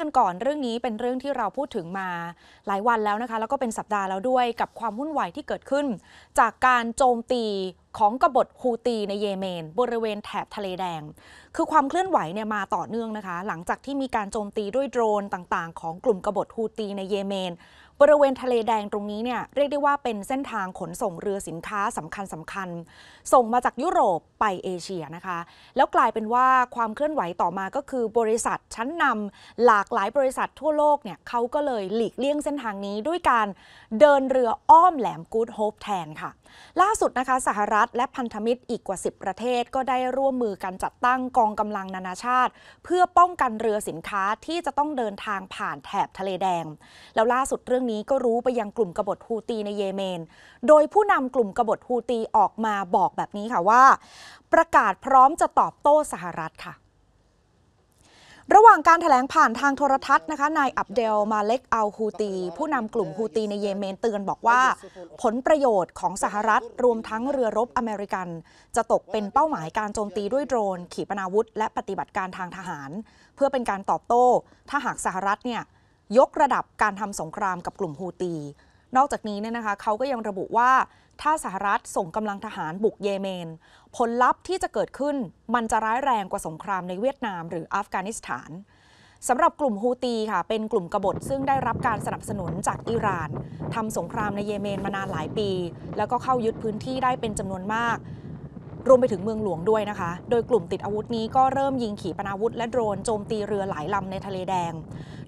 กันก่อนเรื่องนี้เป็นเรื่องที่เราพูดถึงมาหลายวันแล้วนะคะแล้วก็เป็นสัปดาห์แล้วด้วยกับความวุ่นวายที่เกิดขึ้น จากการโจมตีของกบฏฮูตีในเยเมน บริเวณแถบทะเลแดง คือความเคลื่อนไหวเนี่ยมาต่อเนื่องนะคะ หลังจากที่มีการโจมตีด้วยโดรนต่างๆ ของกลุ่มกบฏฮูตีในเยเมนบริเวณทะเลแดงตรงนี้เนี่ยเรียกได้ว่าเป็นเส้นทางขนส่งเรือสินค้าสำคัญสำคัญส่งมาจากยุโรปไปเอเชียนะคะ แล้วกลายเป็นว่าความเคลื่อนไหวต่อมาก็คือบริษัทชั้นนำหลากหลายบริษัททั่วโลกเนี่ยเขาก็เลยหลีกเลี่ยงเส้นทางนี้ด้วยการเดินเรืออ้อมแหลมกูดโฮปแทนค่ะ ล่าสุดนะคะสหรัฐและพันธมิตรอีกกว่า 10 ประเทศ ก็ได้ร่วมมือกันจัดตั้งกองกำลังนานาชาติ เพื่อป้องกันเรือสินค้าที่จะต้องเดินทางผ่านแถบทะเลแดงแล้วล่าสุดเรื่องนี้ ก็รู้ไปยังกลุ่มกบฏฮูตีในเยเมน โดยผู้นำกลุ่มกบฏฮูตีออกมาบอกแบบนี้ค่ะว่า ประกาศพร้อมจะตอบโต้สหรัฐค่ะ ระหว่างการถแถลงผ่านทางโทรทัศน์นะคะ นายอับเดลมาเล็กอัลฮูตีผู้นำกลุ่มฮูตีในเยเมนเตือนบอกว่า ผลประโยชน์ของสหรัฐรวมทั้งเรือรบอเมริกัน จะตกเป็นเป้าหมายการโจมตีด้วยโดรน ขีปนาวุธและปฏิบัติการทางทหาร เพื่อเป็นการตอบโต้ ถ้าหากสหรัฐเนี่ยยกระดับการทำสงครามกับกลุ่มฮูตี นอกจากนี้เนี่ยนะคะเขาก็ยังระบุว่าถ้าสหรัฐส่งกำลังทหารบุกเยเมน ผลลัพธ์ที่จะเกิดขึ้นมันจะร้ายแรงกว่าสงครามในเวียดนาม หรืออัฟกานิสถานสำหรับกลุ่มฮูตีค่ะเป็นกลุ่มกบฏซึ่งได้รับการสนับสนุนจากอิหร่านทำสงครามในเยเมนมานานหลายปี แล้วก็เข้ายึดพื้นที่ได้เป็นจำนวนมาก รวมไปถึงเมืองหลวงด้วยนะคะโดยกลุ่มติดอาวุธนี้ก็เริ่มยิงขีปนาวุธและโดรนโจมตีเรือหลายลำในทะเลแดง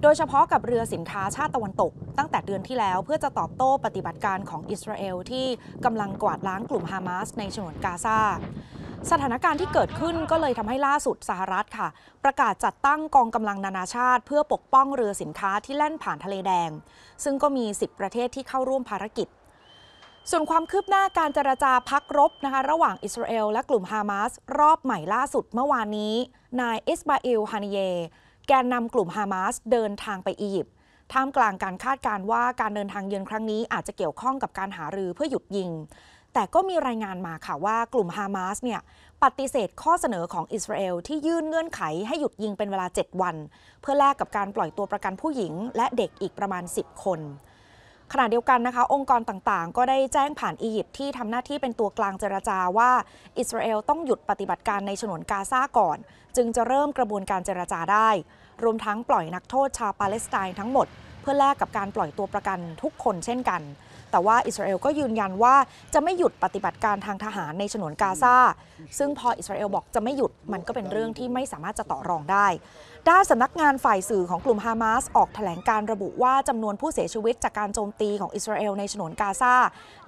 โดยเฉพาะกับเรือสินค้าชาติตะวันตกตั้งแต่เดือนที่แล้วเพื่อจะตอบโต้ปฏิบัติการของอิสราเอลที่กำลังกวาดล้างกลุ่มฮามาสในฉนวนกาซาสถานการณ์ที่เกิดขึ้นก็เลยทำให้ล่าสุดสหรัฐค่ะ ประกาศจัดตั้งกองกำลังนานาชาติเพื่อปกป้องเรือสินค้าที่แล่นผ่านทะเลแดง ซึ่งก็มี 10 ประเทศที่เข้าร่วมภารกิจ ส่วนความคืบหน้าการเจรจาพักรบนะคะระหว่างอิสราเอลและกลุ่มฮามาสรอบใหม่ล่าสุดเมื่อวานนี้ นายอิสบาอิลฮานิเยแกนนำกลุ่มฮามาสเดินทางไปอียิปต์ ท่ามกลางการคาดการว่าการเดินทางเยือนครั้งนี้อาจจะเกี่ยวข้องกับการหารือเพื่อหยุดยิง แต่ก็มีรายงานมาค่ะว่ากลุ่มฮามาสเนี่ยปฏิเสธข้อเสนอของอิสราเอล ที่ยื่นเงื่อนไขให้หยุดยิงเป็นเวลา 7 วัน เพื่อแลกกับการปล่อยตัวประกันผู้หญิงและเด็กอีกประมาณ 10 คนขณะเดียวกันนะคะองค์กรต่างๆ ก็ได้แจ้งผ่านอียิปต์ที่ทำหน้าที่เป็นตัวกลางเจรจาว่า อิสราเอลต้องหยุดปฏิบัติการในฉนวนกาซาก่อน จึงจะเริ่มกระบวนการเจรจาได้ รวมทั้งปล่อยนักโทษชาวปาเลสไตน์ทั้งหมด เพื่อแลกกับการปล่อยตัวประกันทุกคนเช่นกันแต่ว่าอิสราเอลก็ยืนยันว่าจะไม่หยุดปฏิบัติการทางทหารในฉนวนกาซา ซึ่งพออิสราเอลบอกจะไม่หยุดมันก็เป็นเรื่องที่ไม่สามารถจะต่อรองได้ ด้านสำนักงานฝ่ายสื่อของกลุ่มฮามาสออกแถลงการระบุว่าจำนวนผู้เสียชีวิตจากการโจมตีของอิสราเอลในฉนวนกาซา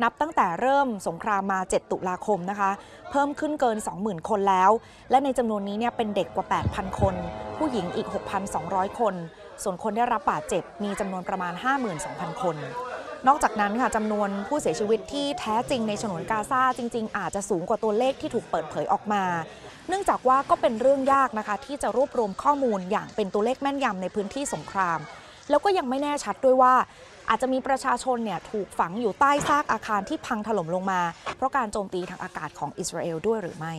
นับตั้งแต่เริ่มสงครามมา 7 ตุลาคมนะคะ เพิ่มขึ้นเกิน 20,000 คนแล้ว และในจำนวนนี้เนี่ยเป็นเด็กกว่า 8,000 คน ผู้หญิงอีก 6,200 คน ส่วนคนได้รับบาดเจ็บมีจำนวนประมาณ 52,000 คนนอกจากนั้นค่ะจำนวนผู้เสียชีวิตที่แท้จริงในฉนวนกาซาจริง ๆ อาจจะสูงกว่าตัวเลขที่ถูกเปิดเผยออกมา เนื่องจากว่าก็เป็นเรื่องยากนะคะที่จะรวบรวมข้อมูลอย่างเป็นตัวเลขแม่นยำในพื้นที่สงคราม แล้วก็ยังไม่แน่ชัดด้วยว่า อาจจะมีประชาชนเนี่ยถูกฝังอยู่ใต้ซากอาคารที่พังถล่มลงมา เพราะการโจมตีทางอากาศของอิสราเอลด้วยหรือไม่